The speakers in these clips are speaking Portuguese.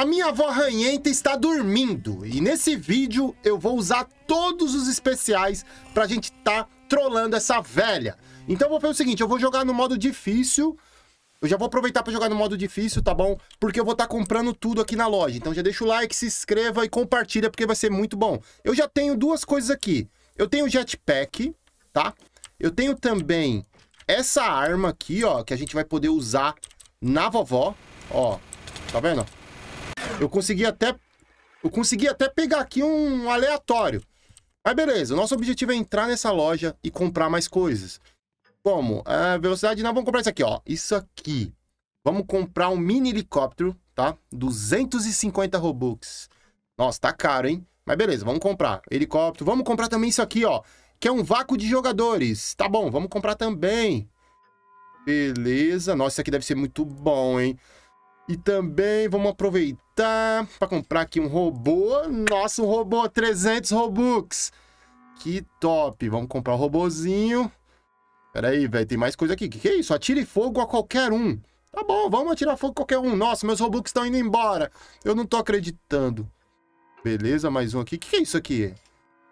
A minha avó ranhenta está dormindo e nesse vídeo eu vou usar todos os especiais pra gente tá trolando essa velha. Então vou fazer o seguinte, eu vou jogar no modo difícil, eu já vou aproveitar para jogar no modo difícil, tá bom? Porque eu vou estar tá comprando tudo aqui na loja. Então já deixa o like, se inscreva e compartilha porque vai ser muito bom. Eu já tenho duas coisas aqui. Eu tenho jetpack, tá? Eu tenho também essa arma aqui, ó, que a gente vai poder usar na vovó, ó. Tá vendo? Eu consegui até. Eu consegui até pegar aqui um aleatório. Mas beleza, o nosso objetivo é entrar nessa loja e comprar mais coisas. Como? É, velocidade não, vamos comprar isso aqui, ó. Isso aqui. Vamos comprar um mini helicóptero, tá? 250 Robux. Nossa, tá caro, hein? Mas beleza, vamos comprar. Helicóptero. Vamos comprar também isso aqui, ó. Que é um vácuo de jogadores. Tá bom, vamos comprar também. Beleza. Nossa, isso aqui deve ser muito bom, hein? E também vamos aproveitar para comprar aqui um robô. Nossa, um robô, 300 Robux. Que top. Vamos comprar o um robozinho. Pera aí, velho, tem mais coisa aqui. Que que é isso? Atire fogo a qualquer um. Tá bom, vamos atirar fogo a qualquer um. Nossa, meus Robux estão indo embora. Eu não tô acreditando. Beleza, mais um aqui. O que, que é isso aqui?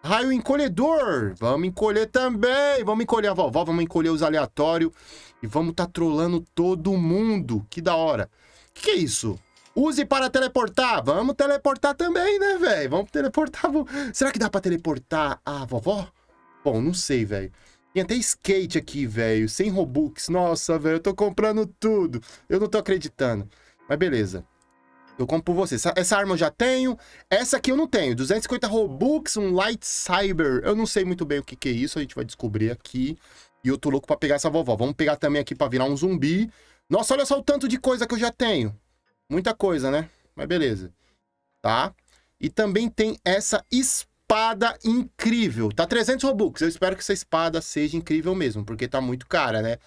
Raio encolhedor. Vamos encolher também. Vamos encolher a vovó, vamos encolher os aleatórios. E vamos tá trolando todo mundo. Que da hora que, que é isso? Use para teleportar. Vamos teleportar também, né, velho? Vamos teleportar. Será que dá para teleportar a vovó? Bom, não sei, velho. Tem até skate aqui, velho. Sem Robux. Nossa, velho, eu tô comprando tudo. Eu não tô acreditando. Mas beleza. Eu compro por você. Essa, essa, arma eu já tenho. Essa aqui eu não tenho. 250 Robux, um Light Cyber. Eu não sei muito bem o que, que é isso. A gente vai descobrir aqui. E eu tô louco pra pegar essa vovó. Vamos pegar também aqui pra virar um zumbi. Nossa, olha só o tanto de coisa que eu já tenho. Muita coisa, né? Mas beleza. Tá? E também tem essa espada incrível. Tá 300 Robux. Eu espero que essa espada seja incrível mesmo, porque tá muito cara, né?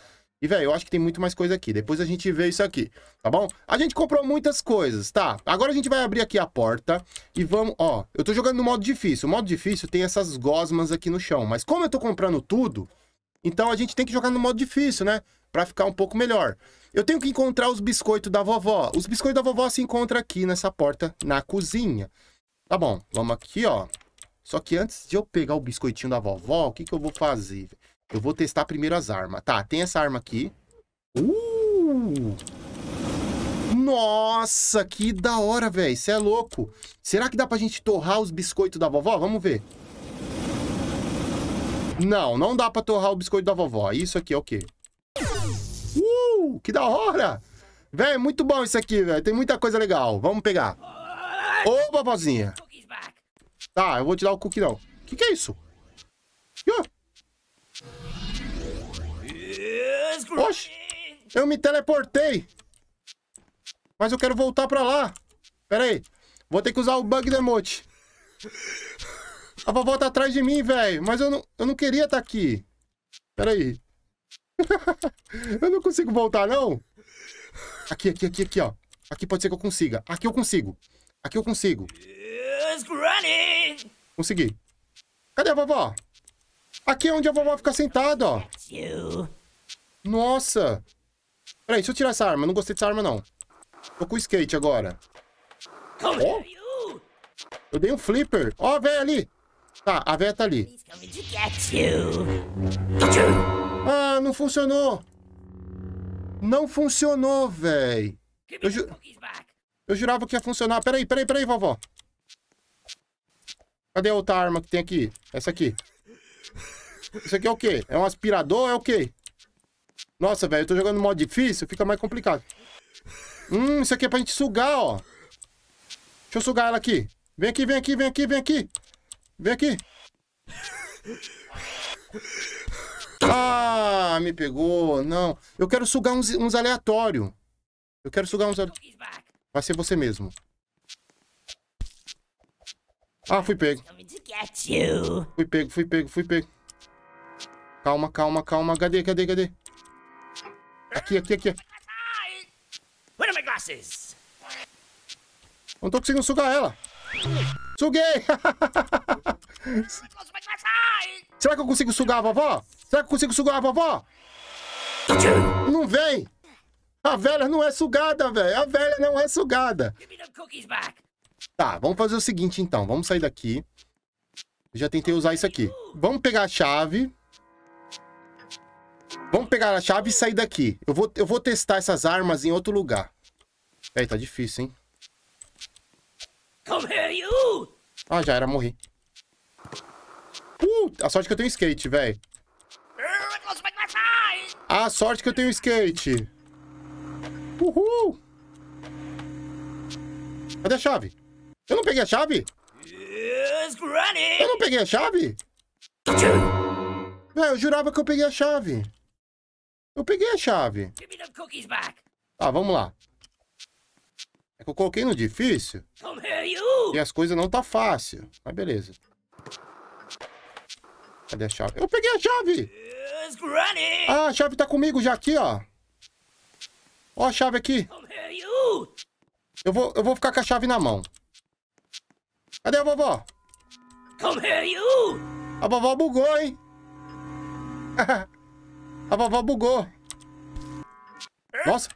E, velho, eu acho que tem muito mais coisa aqui. Depois a gente vê isso aqui, tá bom? A gente comprou muitas coisas, tá? Agora a gente vai abrir aqui a porta e vamos... Ó, eu tô jogando no modo difícil. O modo difícil tem essas gosmas aqui no chão. Mas como eu tô comprando tudo, então a gente tem que jogar no modo difícil, né? Pra ficar um pouco melhor. Eu tenho que encontrar os biscoitos da vovó. Os biscoitos da vovó se encontram aqui nessa porta, na cozinha. Tá bom, vamos aqui, ó. Só que antes de eu pegar o biscoitinho da vovó, o que, que eu vou fazer? Eu vou testar primeiro as armas. Tá, tem essa arma aqui. Uh! Nossa, que da hora, velho. Isso é louco. Será que dá pra gente torrar os biscoitos da vovó? Vamos ver. Não, não dá pra torrar o biscoito da vovó. Isso aqui é o quê? Uh, que da hora! Véi, é muito bom isso aqui, velho. Tem muita coisa legal. Vamos pegar. Ô, vovózinha. Tá, eu vou te dar o cookie, não. O que, que é isso? Oxi! eu me teleportei. Mas eu quero voltar pra lá. Pera aí. Vou ter que usar o bug demote. emote. A vovó tá atrás de mim, velho. Mas eu não, eu não queria estar tá aqui. Peraí. eu não consigo voltar, não? Aqui, aqui, aqui, aqui, ó. Aqui pode ser que eu consiga. Aqui eu consigo. Aqui eu consigo. Consegui. Cadê a vovó? Aqui é onde a vovó fica sentada, ó. Nossa. Peraí, deixa eu tirar essa arma. Eu não gostei dessa arma, não. Tô com o skate agora. Ó. Oh. Eu dei um flipper. Ó, oh, velho ali. Tá, a véia tá ali. Ah, não funcionou. Não funcionou, véi. Eu, ju... Eu jurava que ia funcionar. Peraí, peraí, peraí, vovó. Cadê a outra arma que tem aqui? Essa aqui. Isso aqui é o quê? É um aspirador é o quê? Nossa, velho, eu tô jogando modo difícil, fica mais complicado. Hum, isso aqui é pra gente sugar, ó. Deixa eu sugar ela aqui. Vem aqui, vem aqui, vem aqui, vem aqui. Vem aqui. Ah, me pegou. Não. Eu quero sugar uns, uns aleatório. Eu quero sugar uns aleatórios. Vai ser você mesmo. Ah, fui pego. Fui pego, fui pego, fui pego. Calma, calma, calma. Cadê, cadê, cadê? Aqui, aqui, aqui. Não tô conseguindo sugar ela. Suguei! Será que eu consigo sugar a vovó? Será que eu consigo sugar a vovó? Não vem! A velha não é sugada, velho. A velha não é sugada. Tá, vamos fazer o seguinte então. Vamos sair daqui. Já tentei usar isso aqui. Vamos pegar a chave. Vamos pegar a chave e sair daqui. Eu vou, eu vou testar essas armas em outro lugar. É, tá difícil, hein? Ah, já era, morri. Uh, a sorte que eu tenho skate, velho. A sorte que eu tenho skate. Uhul. Cadê a chave? Eu não peguei a chave? Eu não peguei a chave? Véi, eu jurava que eu peguei a chave. Eu peguei a chave. Ah, vamos lá. É que eu coloquei no difícil. E as coisas não tá fácil. Mas beleza. Cadê a chave? Eu peguei a chave! Ah, a chave tá comigo já aqui, ó. Ó a chave aqui. Eu vou, eu vou ficar com a chave na mão. Cadê a vovó? A vovó bugou, hein? a vovó bugou. Nossa.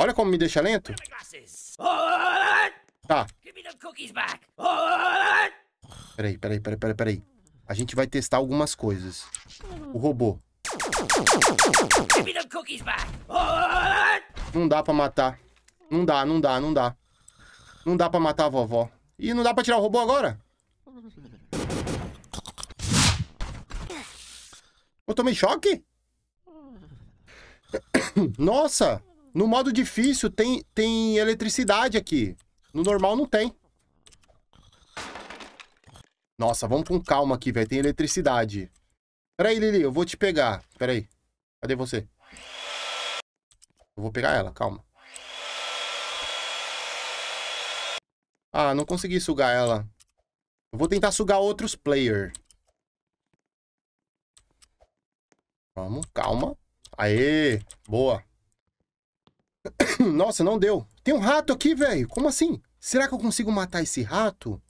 Olha como me deixa lento. Tá. Peraí, peraí, peraí, peraí, peraí. A gente vai testar algumas coisas. O robô. Não dá pra matar. Não dá, não dá, não dá. Não dá pra matar a vovó. E não dá pra tirar o robô agora? Eu tomei choque? Nossa! No modo difícil tem, tem eletricidade aqui. No normal não tem. Nossa, vamos com calma aqui, velho. Tem eletricidade. Peraí, Lili, eu vou te pegar. Peraí. Cadê você? Eu vou pegar ela, calma. Ah, não consegui sugar ela. Eu vou tentar sugar outros player. Vamos, calma. Aê, boa. Nossa, não deu. Tem um rato aqui, velho. Como assim? Será que eu consigo matar esse rato?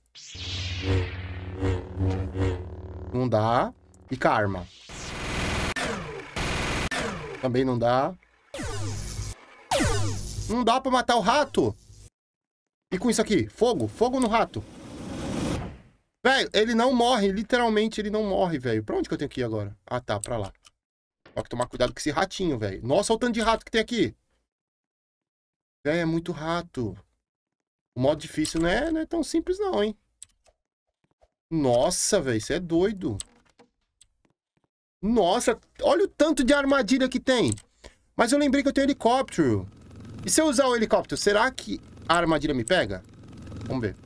Não dá. E karma. Também não dá. Não dá pra matar o rato. E com isso aqui? Fogo. Fogo no rato. Velho, ele não morre. Literalmente, ele não morre, velho. Pra onde que eu tenho que ir agora? Ah, tá. Pra lá. Tem que tomar cuidado com esse ratinho, velho. Nossa, olha o tanto de rato que tem aqui. É, é muito rato. O modo difícil não é, não é tão simples não, hein? Nossa, velho, isso é doido. Nossa, olha o tanto de armadilha que tem. Mas eu lembrei que eu tenho helicóptero. E se eu usar o helicóptero, será que a armadilha me pega? Vamos ver.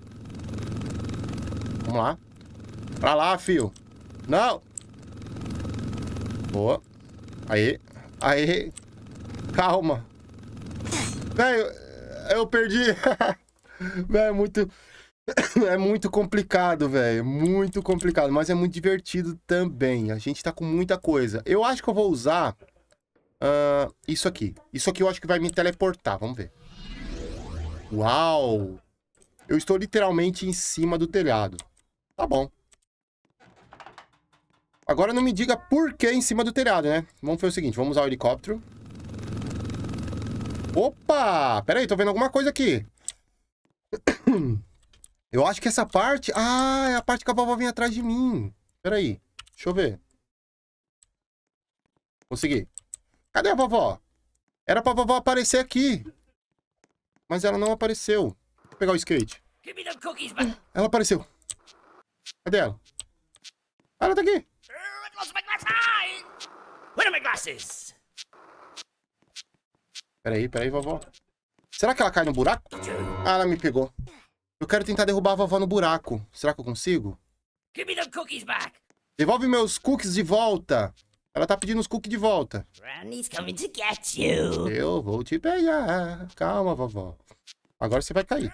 Vamos lá. Pra lá, fio. Não. Boa. Aí. Aí. Calma. Velho, eu perdi. Velho, é muito. É muito complicado, velho. Muito complicado. Mas é muito divertido também. A gente tá com muita coisa. Eu acho que eu vou usar. Uh, isso aqui. Isso aqui eu acho que vai me teleportar. Vamos ver. Uau! Eu estou literalmente em cima do telhado. Tá bom. Agora não me diga por que em cima do telhado, né? Vamos fazer o seguinte. Vamos usar o helicóptero. Opa! Peraí, tô vendo alguma coisa aqui. Eu acho que essa parte... Ah, é a parte que a vovó vem atrás de mim. Peraí, deixa eu ver. Consegui. Cadê a vovó? Era pra vovó aparecer aqui. Mas ela não apareceu. Vou pegar o skate. Ela apareceu. Cadê ela? Ela tá aqui. Where are my glasses? Peraí, peraí, vovó. Será que ela cai no buraco? Ah, ela me pegou. Eu quero tentar derrubar a vovó no buraco. Será que eu consigo? Devolve meus cookies de volta. Ela tá pedindo os cookies de volta. Eu vou te pegar. Calma, vovó. Agora você vai cair.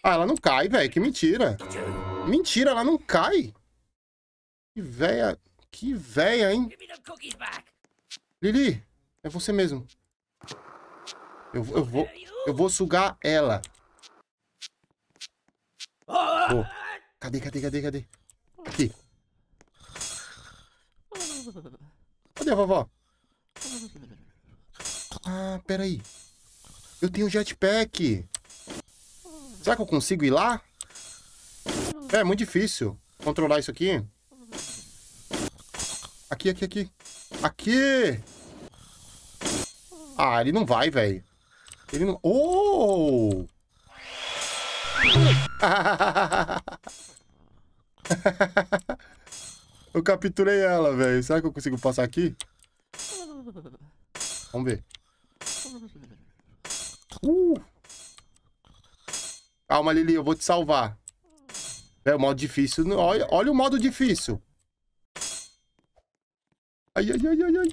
Ah, ela não cai, velho. Que mentira. Mentira, ela não cai. Que véia. Que véia, hein? Lili, é você mesmo. Eu, eu vou, eu vou sugar ela. Oh. Cadê, cadê, cadê, cadê? Aqui. Cadê a vovó? Ah, peraí. Eu tenho jetpack. Será que eu consigo ir lá? É, é muito difícil controlar isso aqui. Aqui, aqui, aqui. Aqui! Ah, ele não vai, velho. Ele não... Oh! eu capturei ela, velho. Será que eu consigo passar aqui? Vamos ver. Uh! Calma, Lili, eu vou te salvar. É o modo difícil. Olha, olha o modo difícil. Ai, ai, ai, ai, ai.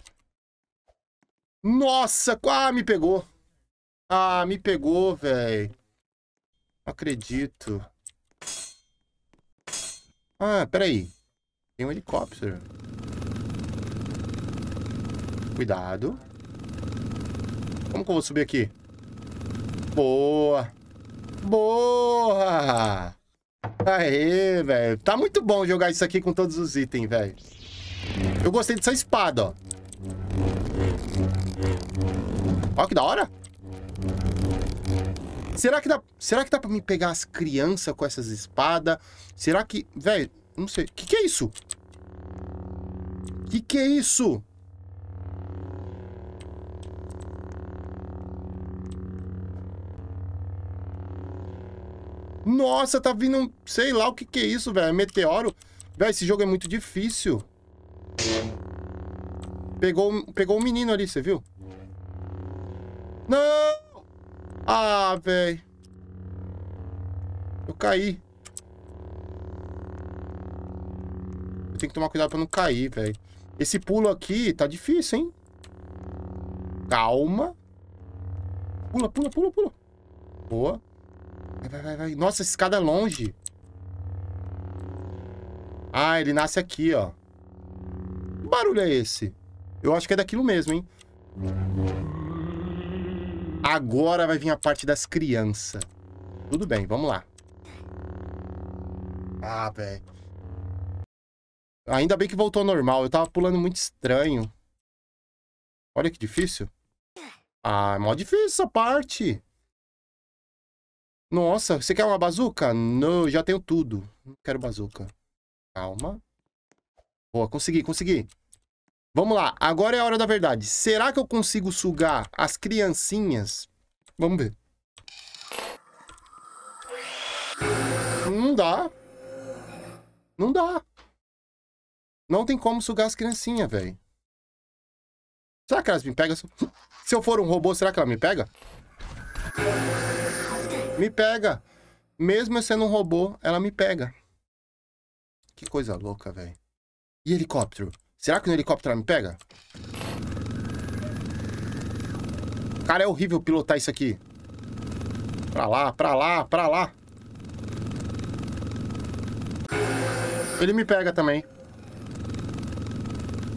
Nossa, quase ah, me pegou. Ah, me pegou, velho. Não acredito. Ah, peraí. Tem um helicóptero. Cuidado. Como que eu vou subir aqui? Boa. Boa! Aê, velho. Tá muito bom jogar isso aqui com todos os itens, velho. Eu gostei dessa espada, ó. Ó que da hora. Será que dá, será que dá pra me pegar as crianças com essas espadas? Será que. Velho, não sei. O que, que é isso? O que, que é isso? Nossa, tá vindo um... Sei lá o que que é isso, velho. É meteoro. Velho, esse jogo é muito difícil. Pegou, pegou o um menino ali, você viu? Não! Ah, velho. Eu caí. Eu tenho que tomar cuidado pra não cair, velho. Esse pulo aqui tá difícil, hein? Calma. Pula, pula, pula, pula. Boa. Vai, vai, vai, Nossa, essa escada é longe. Ah, ele nasce aqui, ó. Que barulho é esse? Eu acho que é daquilo mesmo, hein? Agora vai vir a parte das crianças. Tudo bem, vamos lá. Ah, velho. Ainda bem que voltou ao normal. Eu tava pulando muito estranho. Olha que difícil. Ah, é mó difícil essa parte. Nossa, você quer uma bazuca? Não, já tenho tudo. Não quero bazuca. Calma. Boa, consegui, consegui. Vamos lá, agora é a hora da verdade. Será que eu consigo sugar as criancinhas? Vamos ver. Não dá. Não dá. Não tem como sugar as criancinhas, velho. Será que elas me pegam? Se eu for um robô, será que ela me pega? Me pega. Mesmo eu sendo um robô, ela me pega. Que coisa louca, velho. E helicóptero? Será que no helicóptero ela me pega? Cara, é horrível pilotar isso aqui. Pra lá, pra lá, pra lá. Ele me pega também.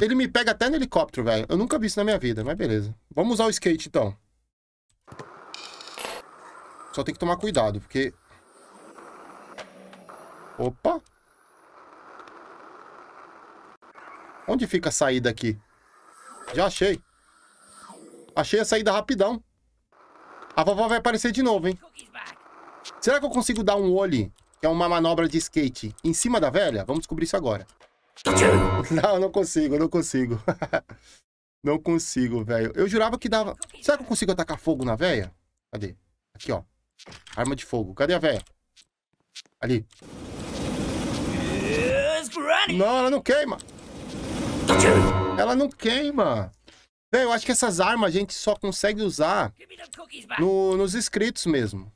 Ele me pega até no helicóptero, velho. Eu nunca vi isso na minha vida, mas beleza. Vamos usar o skate, então. Só tem que tomar cuidado, porque... Opa! Onde fica a saída aqui? Já achei. Achei a saída rapidão. A vovó vai aparecer de novo, hein? Será que eu consigo dar um olho, que é uma manobra de skate, em cima da velha? Vamos descobrir isso agora. Não, não consigo, não consigo. não consigo, velho. Eu jurava que dava... Será que eu consigo atacar fogo na velha? Cadê? Aqui, ó. Arma de fogo. Cadê a velha? Ali. Não, ela não queima. Ela não queima. Eu acho que essas armas a gente só consegue usar no, nos inscritos mesmo.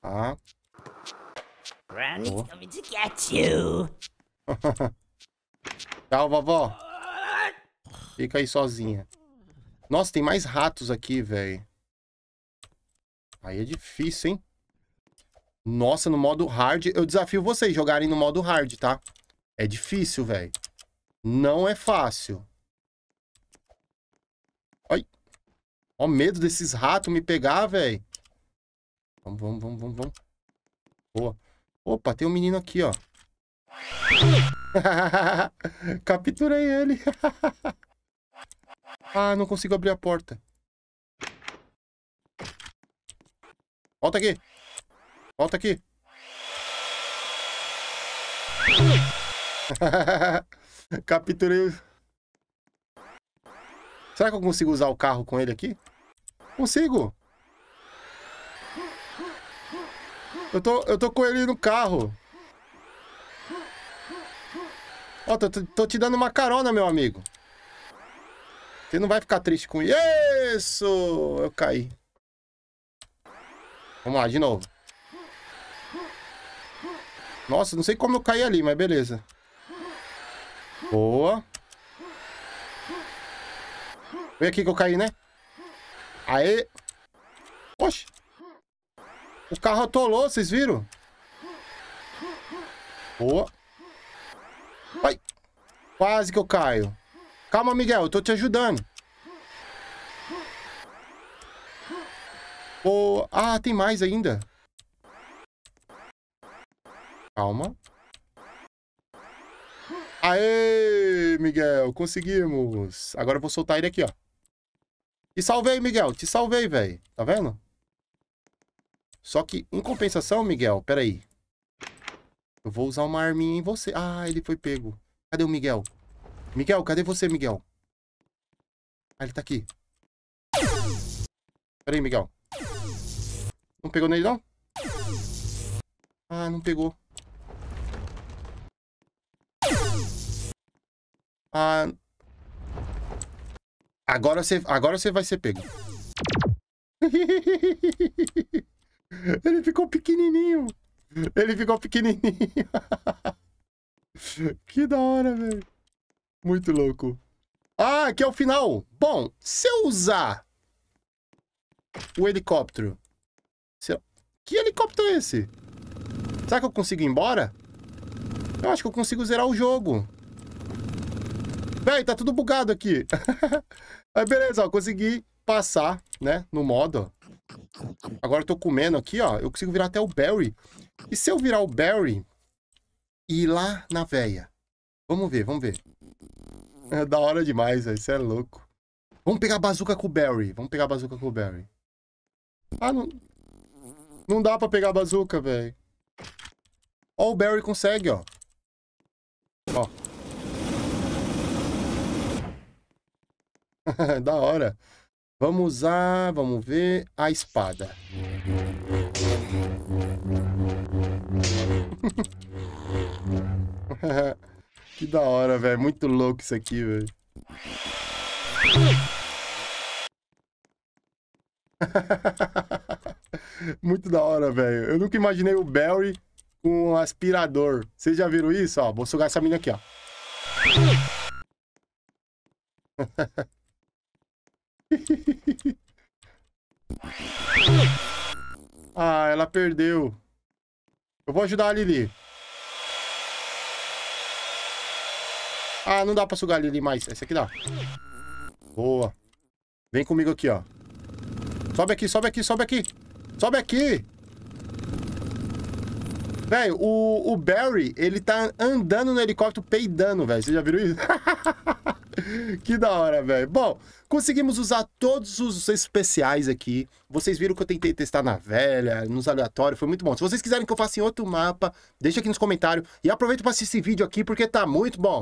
Tá. Oh. Tchau, vovó. Fica aí sozinha. Nossa, tem mais ratos aqui, velho. Aí é difícil, hein? Nossa, no modo hard. Eu desafio vocês jogarem no modo hard, tá? É difícil, velho. Não é fácil. Ai. Ó, medo desses ratos me pegar, velho. Vamos, vamos, vamos, vamos, vamos. Boa. Opa, tem um menino aqui, ó. Capturei ele. ah, não consigo abrir a porta. Volta aqui. Volta aqui. Capturei o... Será que eu consigo usar o carro com ele aqui? Consigo. Eu tô, eu tô com ele no carro. Ó, tô, tô te dando uma carona, meu amigo. Você não vai ficar triste com isso. Eu caí. Vamos lá, de novo. Nossa, não sei como eu caí ali, mas beleza. Boa. Vem aqui que eu caí, né? Aê. Oxi. O carro atolou, vocês viram? Boa. Ai. Quase que eu caio. Calma, Miguel. Eu tô te ajudando. Boa. Ah, tem mais ainda. Calma. Aê, Miguel, conseguimos. Agora eu vou soltar ele aqui, ó. Te salvei, Miguel, te salvei, velho. Tá vendo? Só que, em compensação, Miguel, peraí. Eu vou usar uma arminha em você. Ah, ele foi pego. Cadê o Miguel? Miguel, cadê você, Miguel? Ah, ele tá aqui. Peraí, Miguel. Não pegou nele, não? Ah, não pegou. Ah, agora, você, agora você vai ser pego. Ele ficou pequenininho. Ele ficou pequenininho. que da hora, velho. Muito louco. Ah, aqui é o final. Bom, se eu usar o helicóptero... Eu... Que helicóptero é esse? Será que eu consigo ir embora? Eu acho que eu consigo zerar o jogo. Véi, tá tudo bugado aqui. Aí beleza, ó, consegui passar, né, no modo. Agora eu tô comendo aqui, ó, eu consigo virar até o Barry. E se eu virar o Barry e ir lá na véia? Vamos ver, vamos ver. É da hora demais, velho, você é louco. Vamos pegar a bazuca com o Barry, vamos pegar a bazuca com o Barry. Ah, não... Não dá pra pegar a bazuca, velho. Ó, o Barry consegue, ó. Ó. da hora. Vamos usar, vamos ver, a espada. que da hora, velho. Muito louco isso aqui, velho. Muito da hora, velho. Eu nunca imaginei o Barry com um aspirador. Vocês já viram isso? Ó, vou sugar essa mina aqui, ó. ah, ela perdeu. Eu vou ajudar a Lili. Ah, não dá pra sugar a Lili mais. Essa aqui dá. Boa. Vem comigo aqui, ó. Sobe aqui, sobe aqui, sobe aqui. Sobe aqui. Velho, o, o Barry, ele tá andando no helicóptero peidando, velho. Vocês já viram isso? que da hora, velho. Bom, conseguimos usar todos os especiais aqui. Vocês viram que eu tentei testar na velha, nos aleatórios, foi muito bom. Se vocês quiserem que eu faça em outro mapa, deixa aqui nos comentários. E aproveita para assistir esse vídeo aqui, porque tá muito bom.